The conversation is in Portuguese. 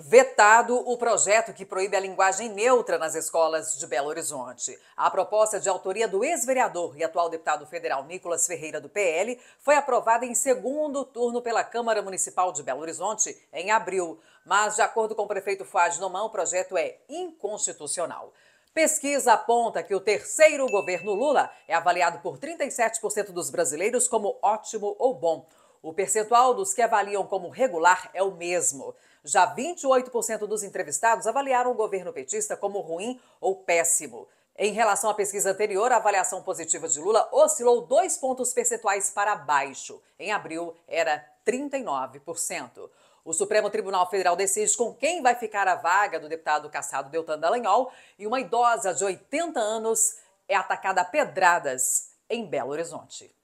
Vetado o projeto que proíbe a linguagem neutra nas escolas de Belo Horizonte. A proposta é de autoria do ex-vereador e atual deputado federal Nicolas Ferreira do PL foi aprovada em segundo turno pela Câmara Municipal de Belo Horizonte em abril, mas de acordo com o prefeito Fuad Noman, o projeto é inconstitucional. Pesquisa aponta que o terceiro governo Lula é avaliado por 37% dos brasileiros como ótimo ou bom. O percentual dos que avaliam como regular é o mesmo. Já 28% dos entrevistados avaliaram o governo petista como ruim ou péssimo. Em relação à pesquisa anterior, a avaliação positiva de Lula oscilou dois pontos percentuais para baixo. Em abril, era 39%. O Supremo Tribunal Federal decide com quem vai ficar a vaga do deputado caçado Deltan Dallagnol e uma idosa de 80 anos é atacada a pedradas em Belo Horizonte.